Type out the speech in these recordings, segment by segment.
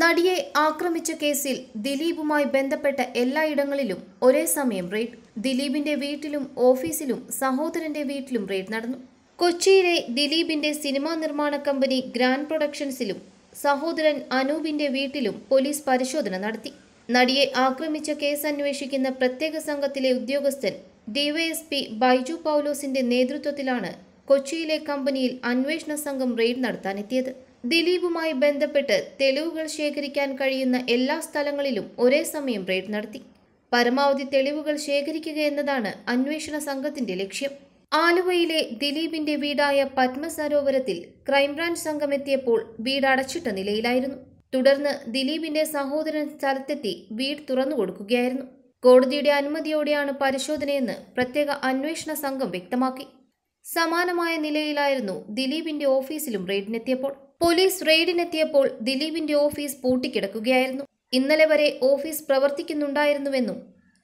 നടിയെ ആക്രമിച്ച കേസിൽ ദിലീപുമായി ബന്ധപ്പെട്ട എല്ലായിടങ്ങളിലും ഒരേ സമയം റെയ്ഡ് ദിലീപിന്റെ വീട്ടിലും ഓഫീസിലും സഹോദരന്റെ വീട്ടിലും റെയ്ഡ് നടന്നു കൊച്ചിയിലെ ദിലീപിന്റെ സിനിമാ നിർമ്മാണ കമ്പനി ഗ്രാൻഡ് പ്രൊഡക്ഷൻസിലും സഹോദരൻ അനൂപിന്റെ വീട്ടിലും പോലീസ് പരിശോധന നടത്തി നടിയെ ആക്രമിച്ച കേസ് അന്വേഷിക്കുന്ന പ്രത്യേക സംഘത്തിലെ ഉദ്യോഗസ്ഥൻ ഡിവൈഎസ്പി ബൈജു പൗലോസിന്റെ നേതൃത്വത്തിലാണ് കൊച്ചിയിലെ കമ്പനിയിൽ അന്വേഷണ സംഘം റെയ്ഡ് നടത്താനെത്തിയത് ദിലീപുമായി ബന്ധപ്പെട്ട് തെളിവുകൾ ശേഖരിക്കാൻ കഴിയുന്ന എല്ലാ സ്ഥലങ്ങളിലും ഒരേ സമയം റെയ്ഡ് നടത്തി പരമാവധി തെളിവുകൾ ശേഖരിക്കുക എന്നതാണ് അന്വേഷണ സംഘത്തിന്റെ ലക്ഷ്യം ആലുവയിലെ ദിലീപിന്റെ വീടായ പത്മസരോവരത്തിൽ ക്രൈംബ്രാഞ്ച് സംഘം എത്തിയപ്പോൾ വീട് അടച്ചിട്ട നിലയിലായിരുന്നു തുടർന്ന് ദിലീപിന്റെ സഹോദരൻ സ്ഥലത്തെത്തി വീട് തുറന്നു കൊടുക്കുകയായിരുന്നു കോടതിയുടെ അനുമതിയോടെയാണ് പരിശോധനയെന്ന് പ്രത്യേക അന്വേഷണ സംഘം വ്യക്തമാക്കി സമാനമായ നിലയിലായിരുന്നു ദിലീപിന്റെ ഓഫീസിലും റെയ്ഡിനെത്തിയപ്പോൾ പോലീസ് റെയ്ഡിനെത്തിയപ്പോൾ ദിലീപിന്റെ ഓഫീസ് പൂട്ടിക്കിടക്കുകയായിരുന്നു ഇന്നലെ വരെ ഓഫീസ് പ്രവർത്തിക്കുന്നുണ്ടായിരുന്നുവെന്നും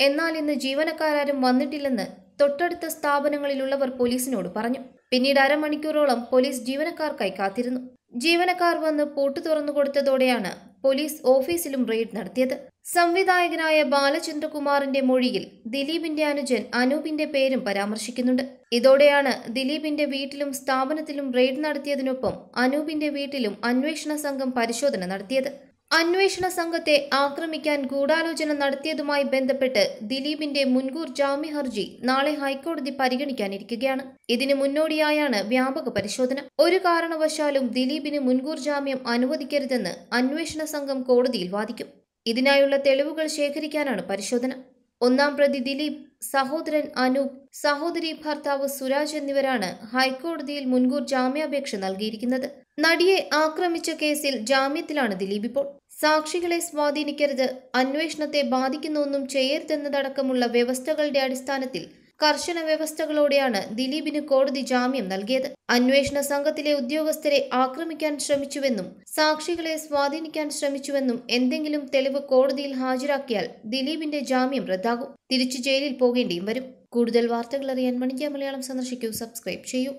എന്നാൽ ഇന്ന് ജീവനക്കാരും വന്നിട്ടില്ലെന്ന് തൊട്ടടുത്ത സ്ഥാപനങ്ങളിലുള്ളവർ പോലീസിനോട് പറഞ്ഞു പിന്നീട് അരമണിക്കൂറോളം പോലീസ് ജീവനക്കാർക്കായി കാത്തിരുന്നു ജീവനക്കാർ വന്ന് പൂട്ടു തുറന്നു കൊടുത്തതോടെയാണ് പോലീസ് ഓഫീസിലും റെയ്ഡ് നടത്തിയത് സംവിധായകനായ ബാലചന്ദ്രകുമാറിന്റെ മൊഴിയിൽ ദിലീപിന്റെ അനുജൻ അനൂപിന്റെ പേരും പരാമർശിക്കുന്നുണ്ട് ഇതോടെയാണ് ദിലീപിന്റെ വീട്ടിലും സ്ഥാപനത്തിലും റെയ്ഡ് നടത്തിയതിനൊപ്പം അനൂപിന്റെ വീട്ടിലും അന്വേഷണ സംഘം പരിശോധന നടത്തിയത് അന്വേഷണ സംഘത്തെ ആക്രമിക്കാൻ ഗൂഢാലോചന നടത്തിയതുമായി ബന്ധപ്പെട്ട് ദിലീപിന്റെ മുൻകൂർ ജാമ്യ ഹർജി നാളെ ഹൈക്കോടതി പരിഗണിക്കാനിരിക്കുകയാണ് ഇതിന് മുന്നോടിയായാണ് വ്യാപക പരിശോധന ഒരു കാരണവശാലും ദിലീപിന് മുൻകൂർ ജാമ്യം അനുവദിക്കരുതെന്ന് അന്വേഷണ സംഘം കോടതിയിൽ വാദിക്കും ഇതിനായുള്ള തെളിവുകൾ ശേഖരിക്കാനാണ് പരിശോധന ഒന്നാം പ്രതി ദിലീപ് സഹോദരൻ അനൂപ് സഹോദരി ഭർത്താവ് സുരാജ് എന്നിവരാണ് ഹൈക്കോടതിയിൽ മുൻകൂർ ജാമ്യാപേക്ഷ നൽകിയിരിക്കുന്നത് നടിയെ ആക്രമിച്ച കേസിൽ ജാമ്യത്തിലാണ് ദിലീപ് ഇപ്പോൾ സാക്ഷികളെ സ്വാധീനിക്കരുത് അന്വേഷണത്തെ ബാധിക്കുന്നൊന്നും ചെയ്യരുതെന്നതടക്കമുള്ള വ്യവസ്ഥകളുടെ അടിസ്ഥാനത്തിൽ കർശന വ്യവസ്ഥകളോടെയാണ് ദിലീപിന് കോടതി ജാമ്യം നൽകിയത് അന്വേഷണ സംഘത്തിലെ ഉദ്യോഗസ്ഥരെ ആക്രമിക്കാൻ ശ്രമിച്ചുവെന്നും സാക്ഷികളെ സ്വാധീനിക്കാൻ ശ്രമിച്ചുവെന്നും എന്തെങ്കിലും തെളിവ് കോടതിയിൽ ഹാജരാക്കിയാൽ ദിലീപിന്റെ ജാമ്യം റദ്ദാകും തിരിച്ചു ജയിലിൽ പോകേണ്ടിയും വരും കൂടുതൽ വാർത്തകൾ അറിയാൻ മണിക്കാ മലയാളം സന്ദർശിക്കൂ സബ്സ്ക്രൈബ് ചെയ്യൂ